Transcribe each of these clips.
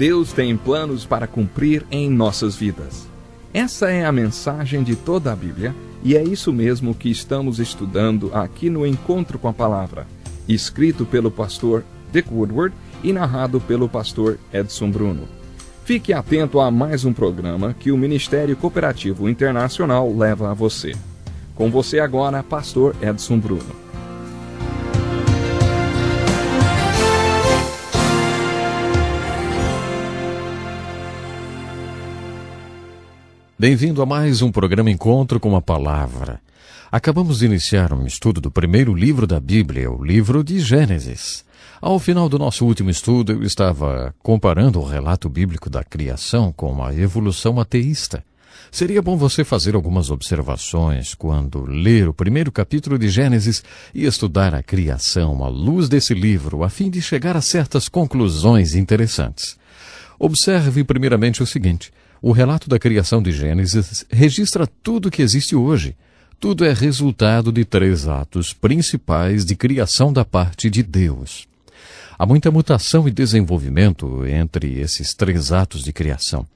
Deus tem planos para cumprir em nossas vidas. Essa é a mensagem de toda a Bíblia e é isso mesmo que estamos estudando aqui no Encontro com a Palavra, escrito pelo pastor Dick Woodward e narrado pelo pastor Edson Bruno. Fique atento a mais um programa que o Ministério Cooperativo Internacional leva a você. Com você agora, pastor Edson Bruno. Bem-vindo a mais um programa Encontro com a Palavra. Acabamos de iniciar um estudo do primeiro livro da Bíblia, o livro de Gênesis. Ao final do nosso último estudo, eu estava comparando o relato bíblico da criação com a evolução ateísta. Seria bom você fazer algumas observações quando ler o primeiro capítulo de Gênesis e estudar a criação à luz desse livro, a fim de chegar a certas conclusões interessantes. Observe primeiramente o seguinte: o relato da criação de Gênesis registra tudo o que existe hoje. Tudo é resultado de três atos principais de criação da parte de Deus. Há muita mutação e desenvolvimento entre esses três atos de criação.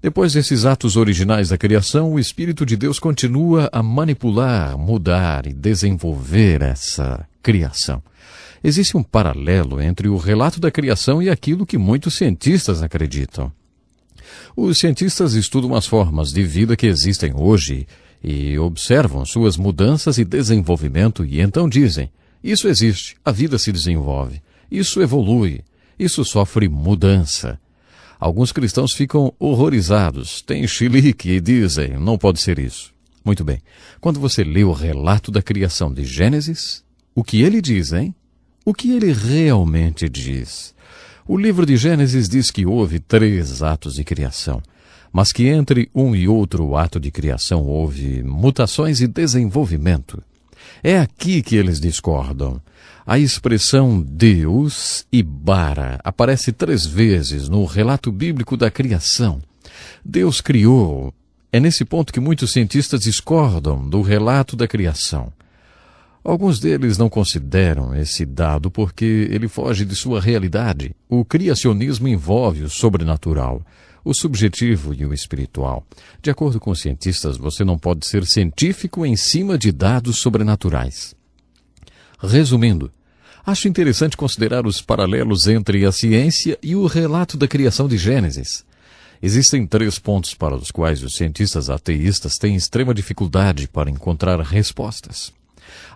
Depois desses atos originais da criação, o Espírito de Deus continua a manipular, mudar e desenvolver essa criação. Existe um paralelo entre o relato da criação e aquilo que muitos cientistas acreditam. Os cientistas estudam as formas de vida que existem hoje e observam suas mudanças e desenvolvimento e então dizem: isso existe, a vida se desenvolve, isso evolui, isso sofre mudança. Alguns cristãos ficam horrorizados, têm chilique e dizem: não pode ser isso. Muito bem. Quando você lê o relato da criação de Gênesis, o que ele diz, hein? O que ele realmente diz? O livro de Gênesis diz que houve três atos de criação, mas que entre um e outro ato de criação houve mutações e desenvolvimento. É aqui que eles discordam. A expressão Deus e bara aparece três vezes no relato bíblico da criação. Deus criou. É nesse ponto que muitos cientistas discordam do relato da criação. Alguns deles não consideram esse dado porque ele foge de sua realidade. O criacionismo envolve o sobrenatural, o subjetivo e o espiritual. De acordo com os cientistas, você não pode ser científico em cima de dados sobrenaturais. Resumindo, acho interessante considerar os paralelos entre a ciência e o relato da criação de Gênesis. Existem três pontos para os quais os cientistas ateístas têm extrema dificuldade para encontrar respostas.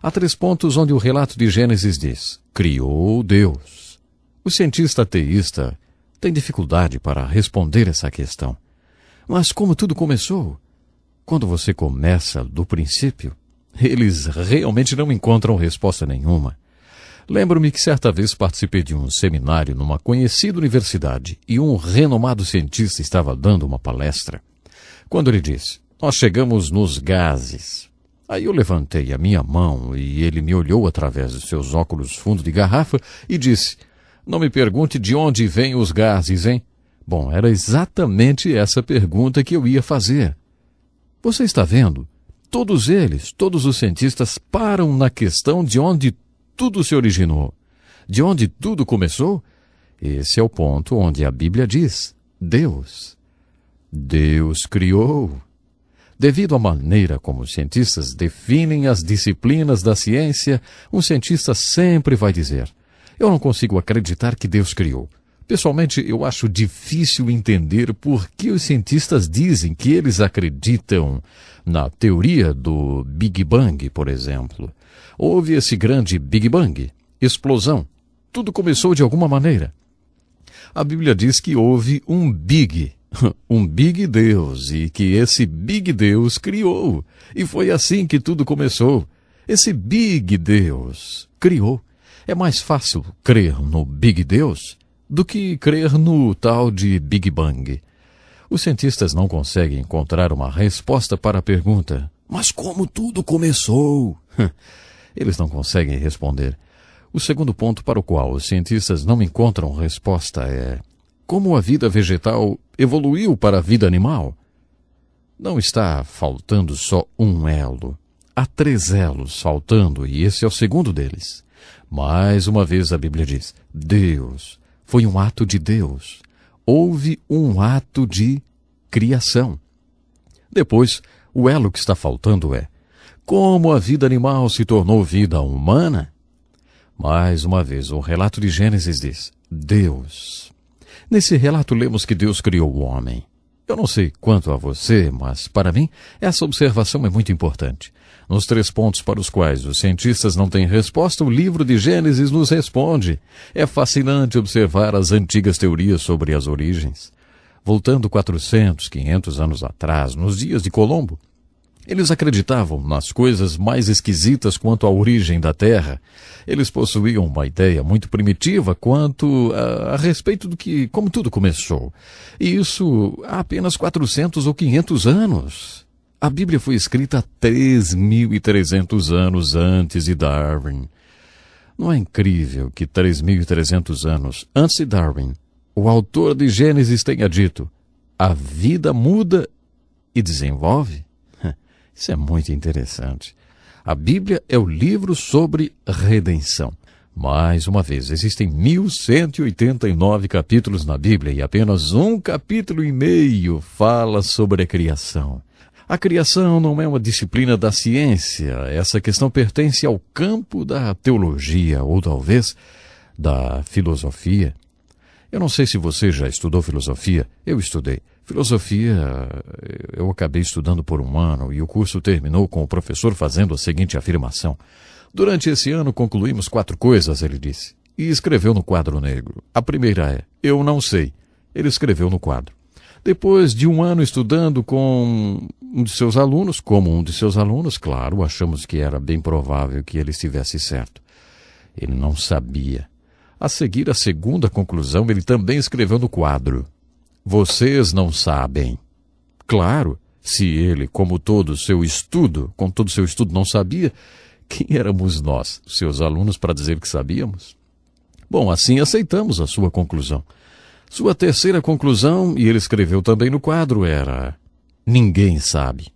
Há três pontos onde o relato de Gênesis diz: Criou Deus. O cientista ateísta tem dificuldade para responder essa questão. Mas como tudo começou? Quando você começa do princípio, eles realmente não encontram resposta nenhuma. Lembro-me que certa vez participei de um seminário numa conhecida universidade e um renomado cientista estava dando uma palestra. Quando ele disse: Nós chegamos nos gases. Aí eu levantei a minha mão e ele me olhou através dos seus óculos fundo de garrafa e disse: Não me pergunte de onde vêm os gases, hein? Bom, era exatamente essa pergunta que eu ia fazer. Você está vendo? Todos eles, todos os cientistas param na questão de onde tudo se originou, de onde tudo começou. Esse é o ponto onde a Bíblia diz: Deus. Deus criou. Devido à maneira como os cientistas definem as disciplinas da ciência, um cientista sempre vai dizer: Eu não consigo acreditar que Deus criou. Pessoalmente, eu acho difícil entender por que os cientistas dizem que eles acreditam na teoria do Big Bang, por exemplo. Houve esse grande Big Bang, explosão. Tudo começou de alguma maneira. A Bíblia diz que houve um Big um Big Deus e que esse Big Deus criou. E foi assim que tudo começou. Esse Big Deus criou. É mais fácil crer no Big Deus do que crer no tal de Big Bang. Os cientistas não conseguem encontrar uma resposta para a pergunta: mas como tudo começou? Eles não conseguem responder. O segundo ponto para o qual os cientistas não encontram resposta é: como a vida vegetal evoluiu para a vida animal. Não está faltando só um elo. Há três elos faltando, e esse é o segundo deles. Mais uma vez a Bíblia diz: Deus. Foi um ato de Deus. Houve um ato de criação. Depois, o elo que está faltando é: como a vida animal se tornou vida humana? Mais uma vez, o relato de Gênesis diz: Deus Nesse relato lemos que Deus criou o homem. Eu não sei quanto a você, mas para mim essa observação é muito importante. Nos três pontos para os quais os cientistas não têm resposta, o livro de Gênesis nos responde. É fascinante observar as antigas teorias sobre as origens. Voltando 400, 500 anos atrás, nos dias de Colombo, eles acreditavam nas coisas mais esquisitas quanto à origem da Terra. Eles possuíam uma ideia muito primitiva quanto a, ah, a, respeito do que como tudo começou. E isso há apenas 400 ou 500 anos. A Bíblia foi escrita 3.300 anos antes de Darwin. Não é incrível que 3.300 anos antes de Darwin, o autor de Gênesis tenha dito: a vida muda e desenvolve? Isso é muito interessante. A Bíblia é o livro sobre redenção. Mais uma vez, existem 1189 capítulos na Bíblia e apenas um capítulo e meio fala sobre a criação. A criação não é uma disciplina da ciência, essa questão pertence ao campo da teologia ou talvez da filosofia. Eu não sei se você já estudou filosofia, eu estudei. Filosofia eu acabei estudando por um ano e o curso terminou com o professor fazendo a seguinte afirmação. Durante esse ano concluímos quatro coisas, ele disse. E escreveu no quadro negro. A primeira é: Eu não sei. Ele escreveu no quadro. Depois de um ano estudando com um de seus alunos, como um de seus alunos, claro, achamos que era bem provável que ele estivesse certo. Ele não sabia. A seguir, a segunda conclusão, ele também escreveu no quadro. Vocês não sabem. Claro, se ele, como todo seu estudo, com todo seu estudo não sabia, quem éramos nós, seus alunos, para dizer que sabíamos? Bom, assim aceitamos a sua conclusão. Sua terceira conclusão, e ele escreveu também no quadro, era: Ninguém sabe.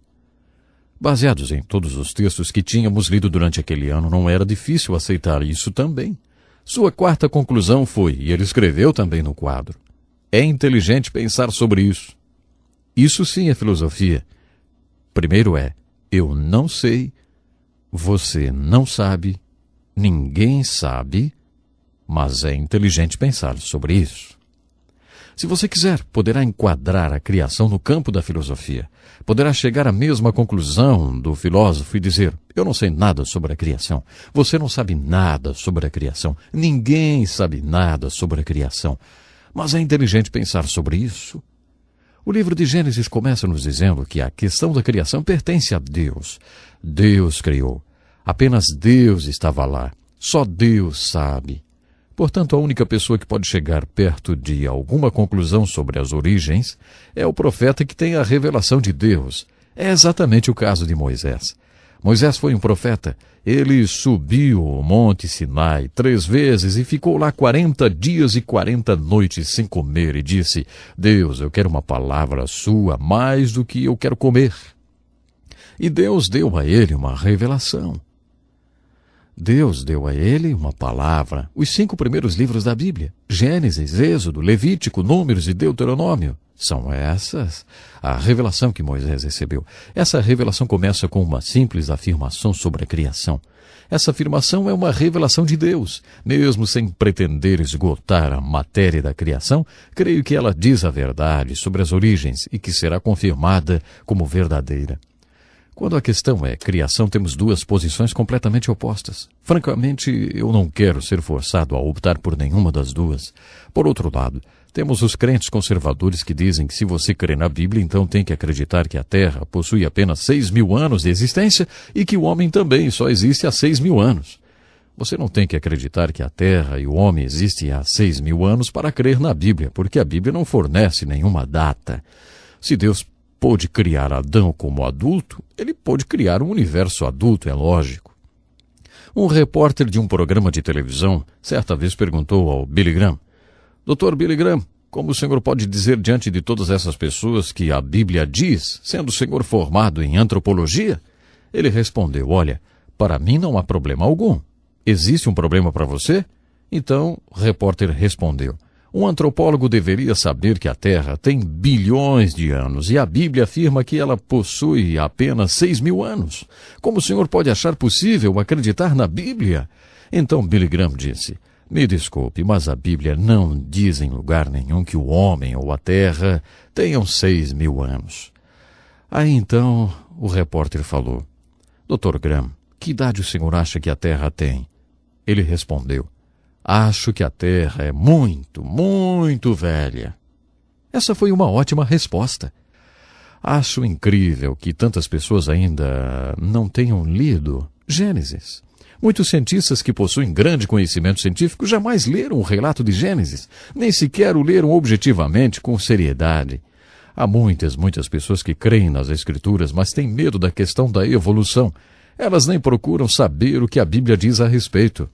Baseados em todos os textos que tínhamos lido durante aquele ano, não era difícil aceitar isso também. Sua quarta conclusão foi, e ele escreveu também no quadro: é inteligente pensar sobre isso. Isso sim é filosofia. Primeiro é: eu não sei, você não sabe, ninguém sabe, mas é inteligente pensar sobre isso. Se você quiser, poderá enquadrar a criação no campo da filosofia. Poderá chegar à mesma conclusão do filósofo e dizer: Eu não sei nada sobre a criação. Você não sabe nada sobre a criação. Ninguém sabe nada sobre a criação. Mas é inteligente pensar sobre isso. O livro de Gênesis começa nos dizendo que a questão da criação pertence a Deus. Deus criou. Apenas Deus estava lá. Só Deus sabe. Portanto, a única pessoa que pode chegar perto de alguma conclusão sobre as origens é o profeta que tem a revelação de Deus. É exatamente o caso de Moisés. Moisés foi um profeta. Ele subiu o Monte Sinai três vezes e ficou lá quarenta dias e quarenta noites sem comer e disse: Deus, eu quero uma palavra sua mais do que eu quero comer. E Deus deu a ele uma revelação. Deus deu a ele uma palavra, os cinco primeiros livros da Bíblia, Gênesis, Êxodo, Levítico, Números e Deuteronômio. São essas a revelação que Moisés recebeu. Essa revelação começa com uma simples afirmação sobre a criação. Essa afirmação é uma revelação de Deus. Mesmo sem pretender esgotar a matéria da criação, creio que ela diz a verdade sobre as origens e que será confirmada como verdadeira. Quando a questão é criação, temos duas posições completamente opostas. Francamente, eu não quero ser forçado a optar por nenhuma das duas. Por outro lado, temos os crentes conservadores que dizem que se você crê na Bíblia, então tem que acreditar que a Terra possui apenas seis mil anos de existência e que o homem também só existe há seis mil anos. Você não tem que acreditar que a Terra e o homem existem há seis mil anos para crer na Bíblia, porque a Bíblia não fornece nenhuma data. Se Deus pôde criar Adão como adulto, ele pôde criar um universo adulto, é lógico. Um repórter de um programa de televisão certa vez perguntou ao Billy Graham: Doutor Billy Graham, como o senhor pode dizer diante de todas essas pessoas que a Bíblia diz, sendo o senhor formado em antropologia? Ele respondeu: Olha, para mim não há problema algum. Existe um problema para você? Então o repórter respondeu: um antropólogo deveria saber que a Terra tem bilhões de anos e a Bíblia afirma que ela possui apenas seis mil anos. Como o senhor pode achar possível acreditar na Bíblia? Então Billy Graham disse, me desculpe, mas a Bíblia não diz em lugar nenhum que o homem ou a Terra tenham seis mil anos. Aí então o repórter falou, Dr. Graham, que idade o senhor acha que a Terra tem? Ele respondeu, Acho que a Terra é muito, muito velha. Essa foi uma ótima resposta. Acho incrível que tantas pessoas ainda não tenham lido Gênesis. Muitos cientistas que possuem grande conhecimento científico jamais leram o relato de Gênesis, nem sequer o leram objetivamente com seriedade. Há muitas, muitas pessoas que creem nas Escrituras, mas têm medo da questão da evolução. Elas nem procuram saber o que a Bíblia diz a respeito.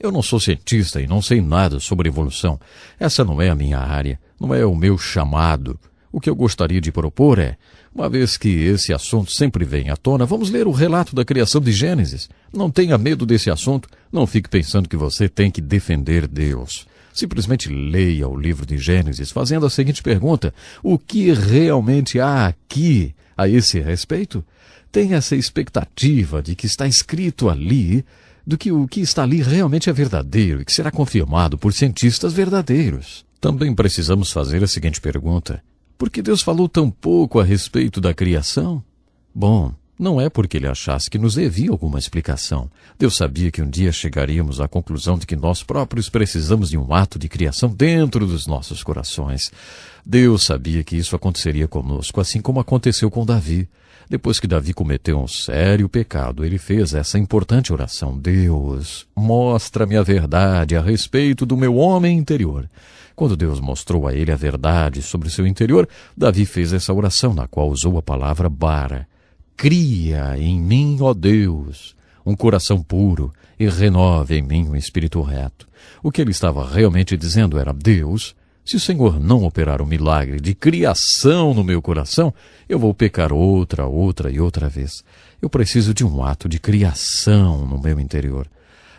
Eu não sou cientista e não sei nada sobre evolução. Essa não é a minha área, não é o meu chamado. O que eu gostaria de propor é, uma vez que esse assunto sempre vem à tona, vamos ler o relato da criação de Gênesis. Não tenha medo desse assunto, não fique pensando que você tem que defender Deus. Simplesmente leia o livro de Gênesis fazendo a seguinte pergunta: o que realmente há aqui a esse respeito? Tenha essa expectativa de que está escrito ali do que o que está ali realmente é verdadeiro e que será confirmado por cientistas verdadeiros. Também precisamos fazer a seguinte pergunta: por que Deus falou tão pouco a respeito da criação? Bom, não é porque ele achasse que nos devia alguma explicação. Deus sabia que um dia chegaríamos à conclusão de que nós próprios precisamos de um ato de criação dentro dos nossos corações. Deus sabia que isso aconteceria conosco, assim como aconteceu com Davi. Depois que Davi cometeu um sério pecado, ele fez essa importante oração: Deus, mostra-me a verdade a respeito do meu homem interior. Quando Deus mostrou a ele a verdade sobre o seu interior, Davi fez essa oração, na qual usou a palavra bara. Cria em mim, ó Deus, um coração puro e renove em mim um espírito reto. O que ele estava realmente dizendo era: Deus, se o Senhor não operar um milagre de criação no meu coração, eu vou pecar outra, outra e outra vez. Eu preciso de um ato de criação no meu interior.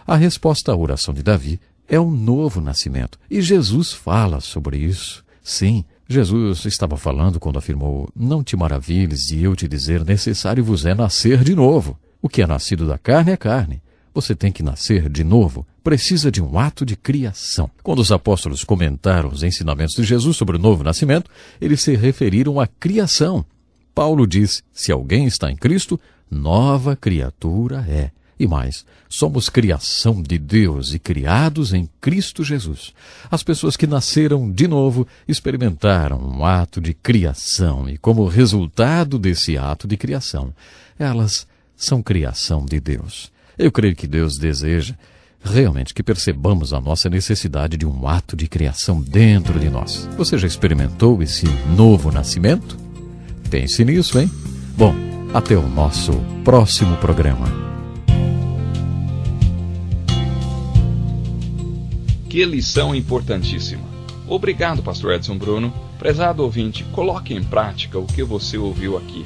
A resposta à oração de Davi é um novo nascimento. E Jesus fala sobre isso. Sim, Jesus estava falando quando afirmou: Não te maravilhes de eu te dizer, necessário vos é nascer de novo. O que é nascido da carne é carne, você tem que nascer de novo. Precisa de um ato de criação. Quando os apóstolos comentaram os ensinamentos de Jesus sobre o novo nascimento, eles se referiram à criação. Paulo diz: se alguém está em Cristo, nova criatura é. E mais, somos criação de Deus e criados em Cristo Jesus. As pessoas que nasceram de novo experimentaram um ato de criação e, como resultado desse ato de criação, elas são criação de Deus. Eu creio que Deus deseja realmente que percebamos a nossa necessidade de um ato de criação dentro de nós. Você já experimentou esse novo nascimento? Pense nisso, hein? Bom, até o nosso próximo programa. Que lição importantíssima! Obrigado, Pastor Edson Bruno. Prezado ouvinte, coloque em prática o que você ouviu aqui.